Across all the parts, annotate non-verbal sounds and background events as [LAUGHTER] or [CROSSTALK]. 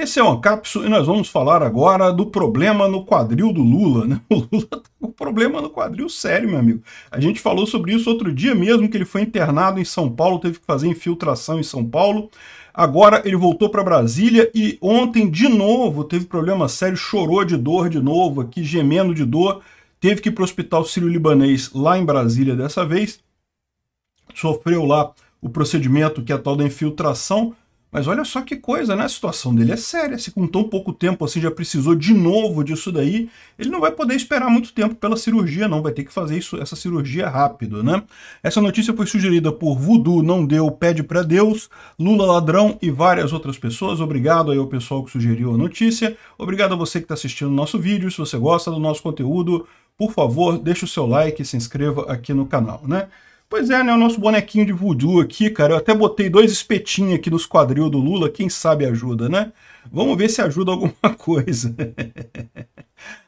Esse é o Ancapsu e nós vamos falar agora do problema no quadril do Lula. Né? [LAUGHS] O Lula tá com problema no quadril sério, meu amigo. A gente falou sobre isso outro dia mesmo, que ele foi internado em São Paulo, teve que fazer infiltração em São Paulo. Agora ele voltou para Brasília e ontem, de novo, teve problema sério, chorou de dor de novo aqui, gemendo de dor. Teve que ir para o Hospital Sírio-Libanês, lá em Brasília dessa vez. Sofreu lá o procedimento que é a tal da infiltração. Mas olha só que coisa, né? A situação dele é séria. Se com tão pouco tempo assim já precisou de novo disso daí, ele não vai poder esperar muito tempo pela cirurgia, não. Vai ter que fazer isso, essa cirurgia rápido, né? Essa notícia foi sugerida por Voodoo, Não Deu, Pede para Deus, Lula Ladrão e várias outras pessoas. Obrigado aí ao pessoal que sugeriu a notícia. Obrigado a você que está assistindo o nosso vídeo. Se você gosta do nosso conteúdo, por favor, deixe o seu like e se inscreva aqui no canal, né? Pois é, né? O nosso bonequinho de voodoo aqui, cara. Eu até botei dois espetinhos aqui nos quadril do Lula. Quem sabe ajuda, né? Vamos ver se ajuda alguma [LAUGHS] coisa.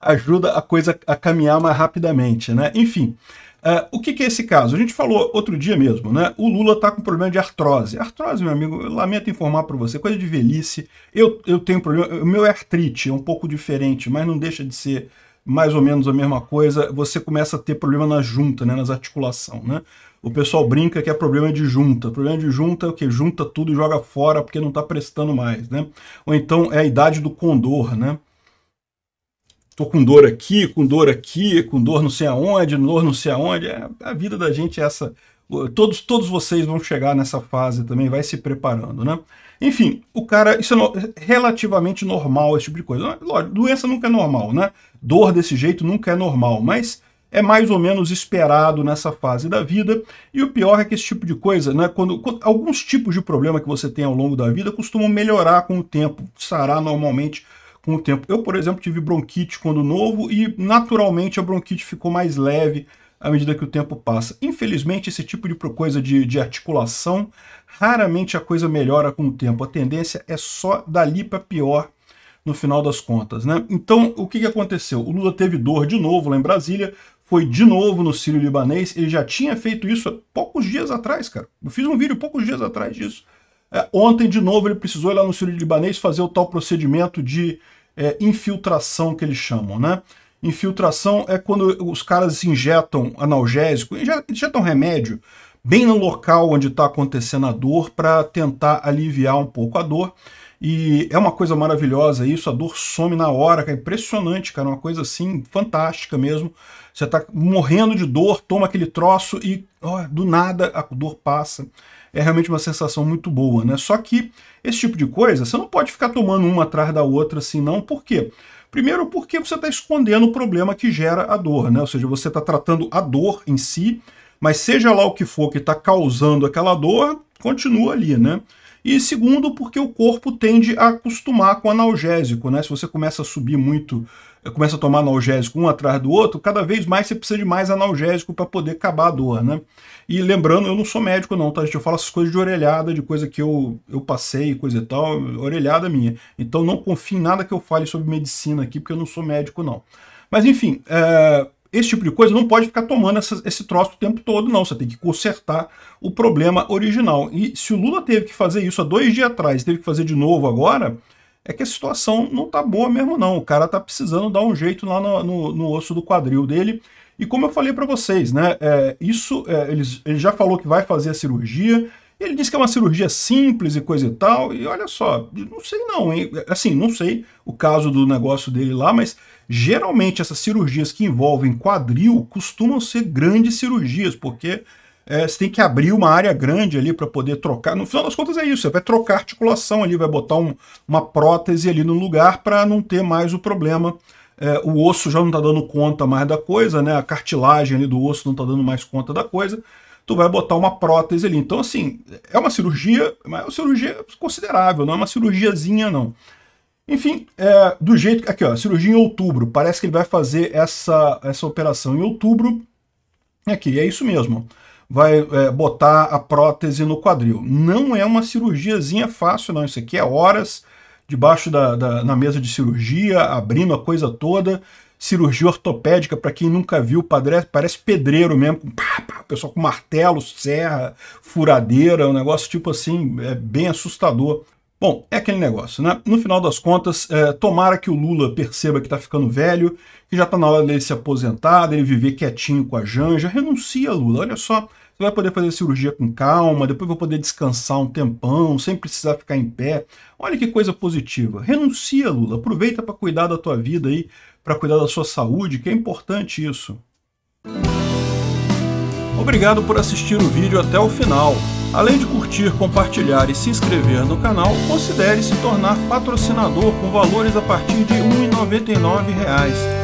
ajuda a coisa a caminhar mais rapidamente, né? Enfim, uh, o que, que, é esse caso? A gente falou outro dia mesmo, né? O Lula tá com problema de artrose. Artrose, meu amigo, eu lamento informar para você, coisa de velhice. Eu, eu tenho problema. O meu é artrite, é um pouco diferente, mas não deixa de ser mais ou menos a mesma coisa, você começa a ter problema na junta, né, nas articulações, né? O pessoal brinca que é problema de junta. Problema de junta é o que? Junta tudo e joga fora porque não está prestando mais, né? Ou então é a idade do condor, né? Tô com dor aqui, com dor aqui, com dor não sei aonde, dor não sei aonde. É, a vida da gente é essa. Todos, todos vocês vão chegar nessa fase também, vai se preparando, né? Enfim, o cara, isso é no, relativamente normal, esse tipo de coisa. Lógico, doença nunca é normal, né? Dor desse jeito nunca é normal, mas é mais ou menos esperado nessa fase da vida. E o pior é que esse tipo de coisa, né, quando, quando alguns tipos de problema que você tem ao longo da vida costumam melhorar com o tempo, sarar normalmente com o tempo. Eu, por exemplo, tive bronquite quando novo e naturalmente a bronquite ficou mais leve à medida que o tempo passa. Infelizmente, esse tipo de coisa de, de articulação, raramente a coisa melhora com o tempo. A tendência é só dali para pior no final das contas. Né? Então, o que, que aconteceu? O Lula teve dor de novo lá em Brasília, foi de novo no Sírio Libanês. Ele já tinha feito isso poucos dias atrás, cara. Eu fiz um vídeo poucos dias atrás disso. É, ontem, de novo, ele precisou ir lá no Sírio Libanês fazer o tal procedimento de é, infiltração que eles chamam, né? Infiltração é quando os caras injetam analgésico, injetam remédio bem no local onde está acontecendo a dor para tentar aliviar um pouco a dor. E é uma coisa maravilhosa isso, a dor some na hora, cara, é impressionante, cara, uma coisa assim fantástica mesmo. Você tá morrendo de dor, toma aquele troço e oh, do nada a dor passa. É realmente uma sensação muito boa, né? Só que esse tipo de coisa, você não pode ficar tomando uma atrás da outra assim não, por quê? Primeiro porque você está escondendo o problema que gera a dor, né? Ou seja, você está tratando a dor em si, mas seja lá o que for que está causando aquela dor, continua ali, né? E segundo, porque o corpo tende a acostumar com analgésico, né? Se você começa a subir muito, eh, começa a tomar analgésico um atrás do outro, cada vez mais você precisa de mais analgésico para poder acabar a dor, né? E lembrando, eu não sou médico não, tá? Gente, eu falo essas coisas de orelhada, de coisa que eu, eu passei, coisa e tal, orelhada minha. Então não confie em nada que eu fale sobre medicina aqui, porque eu não sou médico não. Mas enfim, eh, esse tipo de coisa não pode ficar tomando essa, esse troço o tempo todo, não. Você tem que consertar o problema original. E se o Lula teve que fazer isso há dois dias atrás, teve que fazer de novo agora, é que a situação não tá boa mesmo, não. O cara tá precisando dar um jeito lá no, no, no osso do quadril dele. E como eu falei para vocês, né? É, isso é, ele já falou que vai fazer a cirurgia, ele disse que é uma cirurgia simples e coisa e tal, e olha só, não sei não, hein? assim, não sei o caso do negócio dele lá, mas geralmente essas cirurgias que envolvem quadril costumam ser grandes cirurgias, porque é, você tem que abrir uma área grande ali para poder trocar. No final das contas é isso, você vai trocar articulação ali, vai botar um, uma prótese ali no lugar para não ter mais o problema. É, o osso já não está dando conta mais da coisa, né? a cartilagem ali do osso não está dando mais conta da coisa tu vai botar uma prótese ali. Então, assim, é uma cirurgia, mas é uma cirurgia considerável, não é uma cirurgiazinha, não. Enfim, é, do jeito. Aqui, ó, cirurgia em outubro. Parece que ele vai fazer essa, essa operação em outubro. Aqui, é isso mesmo. Vai é, botar a prótese no quadril. Não é uma cirurgiazinha fácil, não. Isso aqui é horas debaixo da, da na mesa de cirurgia, abrindo a coisa toda cirurgia ortopédica, para quem nunca viu, parece, parece pedreiro mesmo, com pá, pá, pessoal com martelo, serra, furadeira, um negócio tipo assim, é bem assustador. Bom, é aquele negócio, né? No final das contas, é, tomara que o Lula perceba que tá ficando velho, que já tá na hora dele se aposentar, dele viver quietinho com a Janja. Renuncia, Lula, olha só. Você vai poder fazer cirurgia com calma, depois vai poder descansar um tempão, sem precisar ficar em pé. Olha que coisa positiva. Renuncia, Lula. Aproveita para cuidar da tua vida aí, para cuidar da sua saúde, que é importante isso. Obrigado por assistir o vídeo até o final. Além de curtir, compartilhar e se inscrever no canal, considere se tornar patrocinador com valores a partir de R$ 1,99